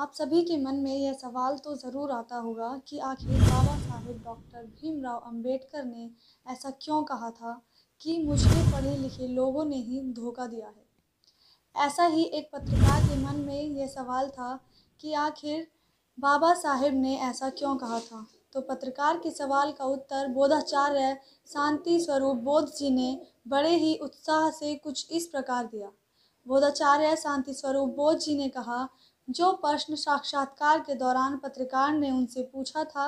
आप सभी के मन में यह सवाल तो ज़रूर आता होगा कि आखिर बाबा साहेब डॉक्टर भीमराव अंबेडकर ने ऐसा क्यों कहा था कि मुझे पढ़े लिखे लोगों ने ही धोखा दिया है ऐसा ही एक पत्रकार के मन में यह सवाल था कि आखिर बाबा साहेब ने ऐसा क्यों कहा था तो पत्रकार के सवाल का उत्तर बोधाचार्य शांति स्वरूप बोध जी ने बड़े ही उत्साह से कुछ इस प्रकार दिया बोधाचार्य शांति स्वरूप बोध जी ने कहा जो प्रश्न साक्षात्कार के दौरान पत्रकार ने उनसे पूछा था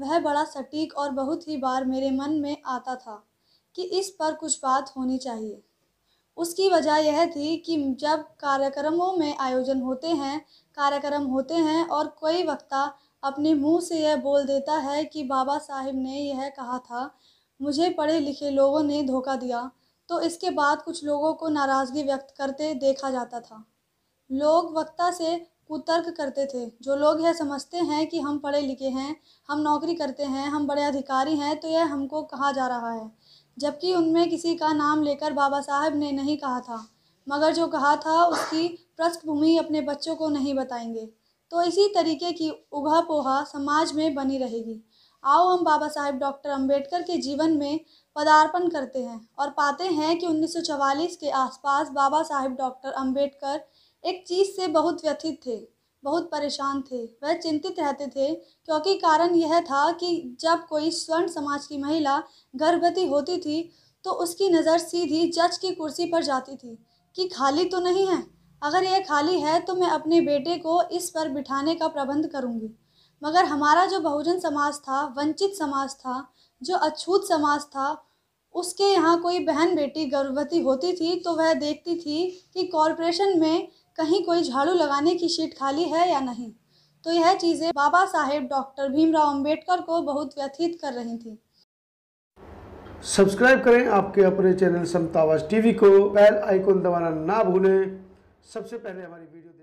वह बड़ा सटीक और बहुत ही बार मेरे मन में आता था कि इस पर कुछ बात होनी चाहिए उसकी वजह यह थी कि जब कार्यक्रमों में आयोजन होते हैं कार्यक्रम होते हैं और कोई वक्ता अपने मुंह से यह बोल देता है कि बाबा साहिब ने यह कहा था मुझे पढ़े लिखे लोगों ने धोखा दिया तो इसके बाद कुछ लोगों को नाराज़गी व्यक्त करते देखा जाता था लोग वक्ता से कुतर्क करते थे जो लोग यह समझते हैं कि हम पढ़े लिखे हैं हम नौकरी करते हैं हम बड़े अधिकारी हैं तो यह हमको कहा जा रहा है जबकि उनमें किसी का नाम लेकर बाबा साहब ने नहीं कहा था मगर जो कहा था उसकी पृष्ठभूमि अपने बच्चों को नहीं बताएंगे तो इसी तरीके की उगा पोहा समाज में बनी रहेगी आओ हम बाबा साहेब डॉक्टर अम्बेडकर के जीवन में पदार्पण करते हैं और पाते हैं कि 1944 के आसपास बाबा साहेब डॉक्टर अम्बेडकर एक चीज़ से बहुत व्यथित थे बहुत परेशान थे वह चिंतित रहते थे क्योंकि कारण यह था कि जब कोई स्वर्ण समाज की महिला गर्भवती होती थी तो उसकी नज़र सीधी जज की कुर्सी पर जाती थी कि खाली तो नहीं है अगर यह खाली है तो मैं अपने बेटे को इस पर बिठाने का प्रबंध करूंगी मगर हमारा जो बहुजन समाज था वंचित समाज था जो अछूत समाज था उसके यहाँ कोई बहन बेटी गर्भवती होती थी तो वह देखती थी कि कॉरपोरेशन में कहीं कोई झाड़ू लगाने की सीट खाली है या नहीं तो यह चीज़ें बाबा साहेब डॉक्टर भीमराव अंबेडकर को बहुत व्यथित कर रही थी सब्सक्राइब करें आपके अपने चैनल समतावाज टीवी को बेल आइकन दबाना ना भूलें सबसे पहले हमारी वीडियो